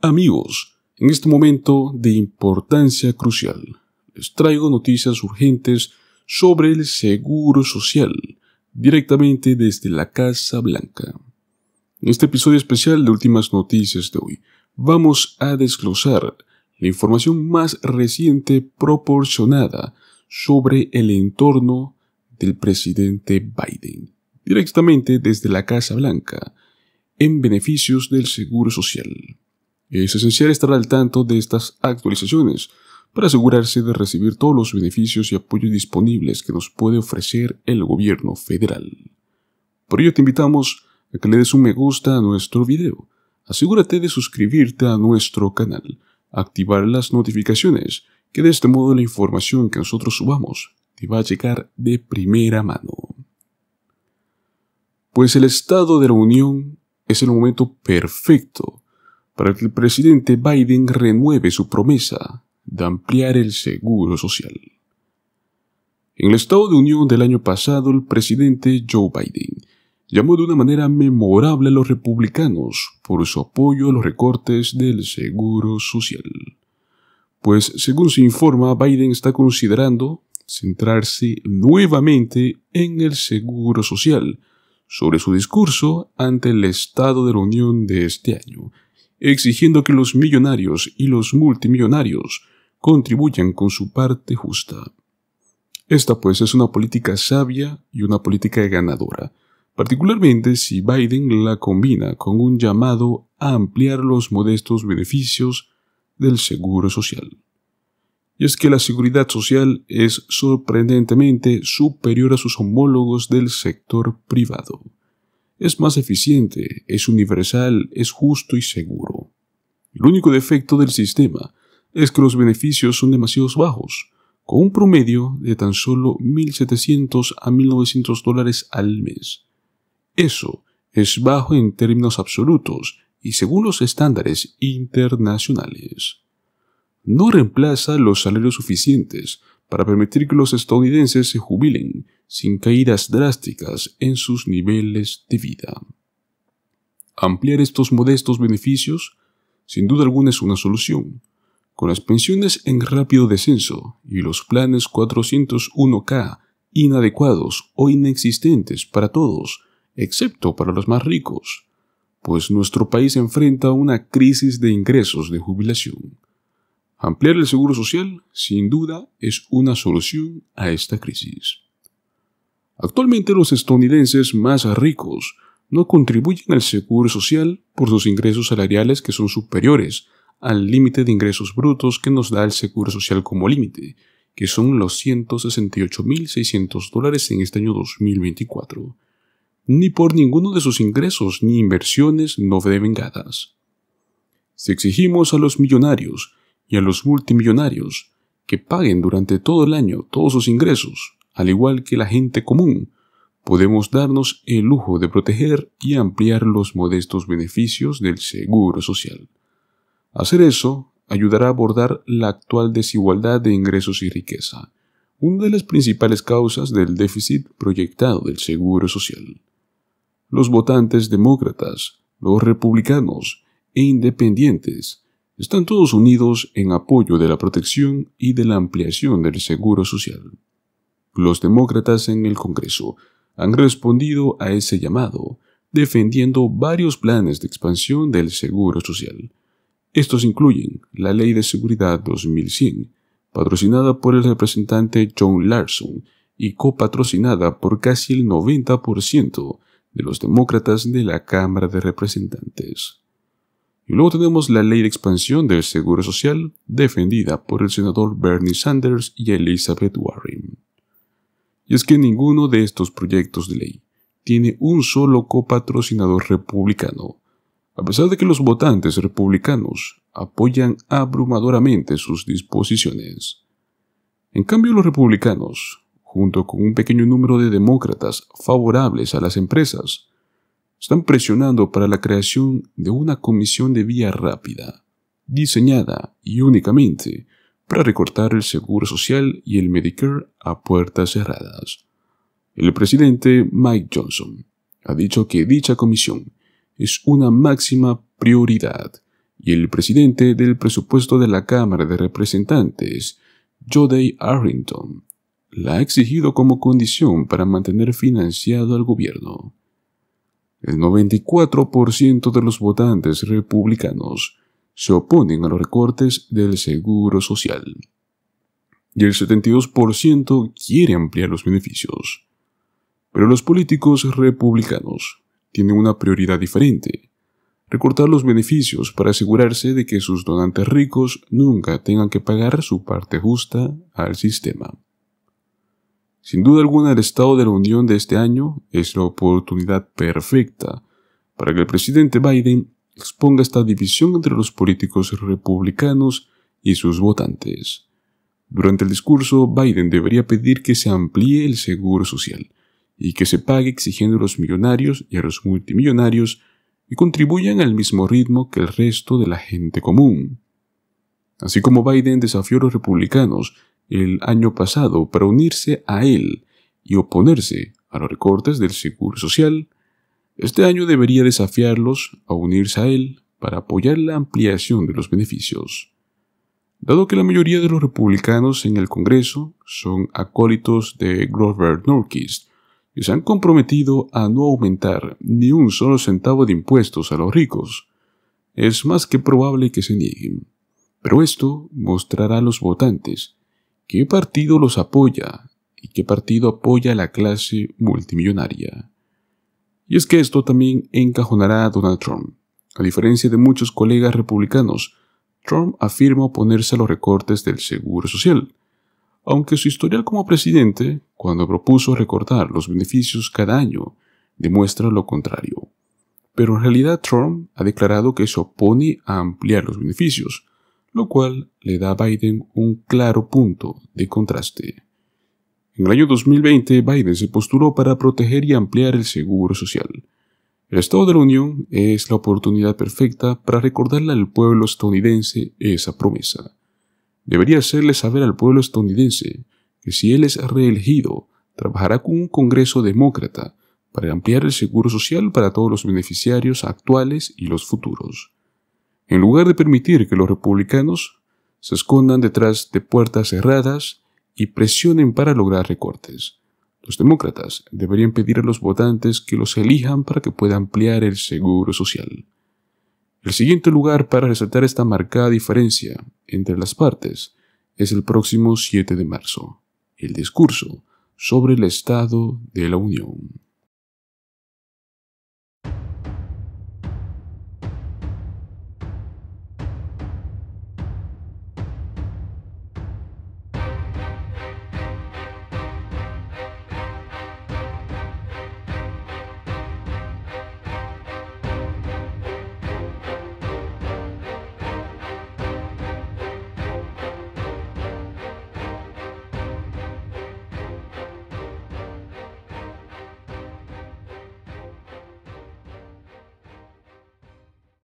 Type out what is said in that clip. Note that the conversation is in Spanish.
Amigos, en este momento de importancia crucial, les traigo noticias urgentes sobre el Seguro Social, directamente desde la Casa Blanca. En este episodio especial de Últimas Noticias de hoy, vamos a desglosar la información más reciente proporcionada sobre el entorno del presidente Biden, directamente desde la Casa Blanca, en beneficios del Seguro Social. Es esencial estar al tanto de estas actualizaciones para asegurarse de recibir todos los beneficios y apoyos disponibles que nos puede ofrecer el gobierno federal. Por ello te invitamos a que le des un me gusta a nuestro video. Asegúrate de suscribirte a nuestro canal, activar las notificaciones, que de este modo la información que nosotros subamos te va a llegar de primera mano. Pues el estado de la Unión es el momento perfecto para que el presidente Biden renueve su promesa de ampliar el seguro social. En el Estado de Unión del año pasado, el presidente Joe Biden llamó de una manera memorable a los republicanos por su apoyo a los recortes del seguro social. Pues, según se informa, Biden está considerando centrarse nuevamente en el seguro social sobre su discurso ante el Estado de la Unión de este año, exigiendo que los millonarios y los multimillonarios contribuyan con su parte justa. Esta pues es una política sabia y una política ganadora, particularmente si Biden la combina con un llamado a ampliar los modestos beneficios del seguro social. Y es que la seguridad social es sorprendentemente superior a sus homólogos del sector privado. Es más eficiente, es universal, es justo y seguro. El único defecto del sistema es que los beneficios son demasiado bajos, con un promedio de tan solo 1.700 a 1.900 dólares al mes. Eso es bajo en términos absolutos y según los estándares internacionales. No reemplaza los salarios suficientes para permitir que los estadounidenses se jubilen sin caídas drásticas en sus niveles de vida. Ampliar estos modestos beneficios sin duda alguna es una solución. Con las pensiones en rápido descenso y los planes 401k inadecuados o inexistentes para todos, excepto para los más ricos, pues nuestro país enfrenta una crisis de ingresos de jubilación. Ampliar el seguro social, sin duda, es una solución a esta crisis. Actualmente los estadounidenses más ricos no contribuyen al seguro social por sus ingresos salariales que son superiores al límite de ingresos brutos que nos da el seguro social como límite, que son los 168.600 dólares en este año 2024. Ni por ninguno de sus ingresos ni inversiones no devengadas. Si exigimos a los millonarios y a los multimillonarios que paguen durante todo el año todos sus ingresos, al igual que la gente común, podemos darnos el lujo de proteger y ampliar los modestos beneficios del seguro social. Hacer eso ayudará a abordar la actual desigualdad de ingresos y riqueza, una de las principales causas del déficit proyectado del seguro social. Los votantes demócratas, los republicanos e independientes están todos unidos en apoyo de la protección y de la ampliación del seguro social. Los demócratas en el Congreso han respondido a ese llamado, defendiendo varios planes de expansión del Seguro Social. Estos incluyen la Ley de Seguridad 2100, patrocinada por el representante John Larson y copatrocinada por casi el 90% de los demócratas de la Cámara de Representantes. Y luego tenemos la ley de expansión del Seguro Social, defendida por el senador Bernie Sanders y Elizabeth Warren. Y es que ninguno de estos proyectos de ley tiene un solo copatrocinador republicano, a pesar de que los votantes republicanos apoyan abrumadoramente sus disposiciones. En cambio, los republicanos, junto con un pequeño número de demócratas favorables a las empresas, están presionando para la creación de una comisión de vía rápida, diseñada y únicamente para recortar el Seguro Social y el Medicare a puertas cerradas. El presidente Mike Johnson ha dicho que dicha comisión es una máxima prioridad y el presidente del presupuesto de la Cámara de Representantes, Jody Arrington, la ha exigido como condición para mantener financiado al gobierno. El 94% de los votantes republicanos se oponen a los recortes del seguro social. Y el 72% quiere ampliar los beneficios. Pero los políticos republicanos tienen una prioridad diferente. Recortar los beneficios para asegurarse de que sus donantes ricos nunca tengan que pagar su parte justa al sistema. Sin duda alguna, el Estado de la Unión de este año es la oportunidad perfecta para que el presidente Biden exponga esta división entre los políticos republicanos y sus votantes. Durante el discurso, Biden debería pedir que se amplíe el seguro social y que se pague exigiendo a los millonarios y a los multimillonarios y contribuyan al mismo ritmo que el resto de la gente común. Así como Biden desafió a los republicanos el año pasado para unirse a él y oponerse a los recortes del seguro social, este año debería desafiarlos a unirse a él para apoyar la ampliación de los beneficios. Dado que la mayoría de los republicanos en el Congreso son acólitos de Grover Norquist y se han comprometido a no aumentar ni un solo centavo de impuestos a los ricos, es más que probable que se nieguen. Pero esto mostrará a los votantes qué partido los apoya y qué partido apoya a la clase multimillonaria. Y es que esto también encajonará a Donald Trump. A diferencia de muchos colegas republicanos, Trump afirma oponerse a los recortes del Seguro Social, aunque su historial como presidente, cuando propuso recortar los beneficios cada año, demuestra lo contrario. Pero en realidad Trump ha declarado que se opone a ampliar los beneficios, lo cual le da a Biden un claro punto de contraste. En el año 2020, Biden se postuló para proteger y ampliar el seguro social. El Estado de la Unión es la oportunidad perfecta para recordarle al pueblo estadounidense esa promesa. Debería hacerle saber al pueblo estadounidense que si él es reelegido, trabajará con un Congreso demócrata para ampliar el seguro social para todos los beneficiarios actuales y los futuros. En lugar de permitir que los republicanos se escondan detrás de puertas cerradas y presionen para lograr recortes. Los demócratas deberían pedir a los votantes que los elijan para que pueda ampliar el seguro social. El siguiente lugar para resaltar esta marcada diferencia entre las partes es el próximo 7 de marzo, el discurso sobre el Estado de la Unión.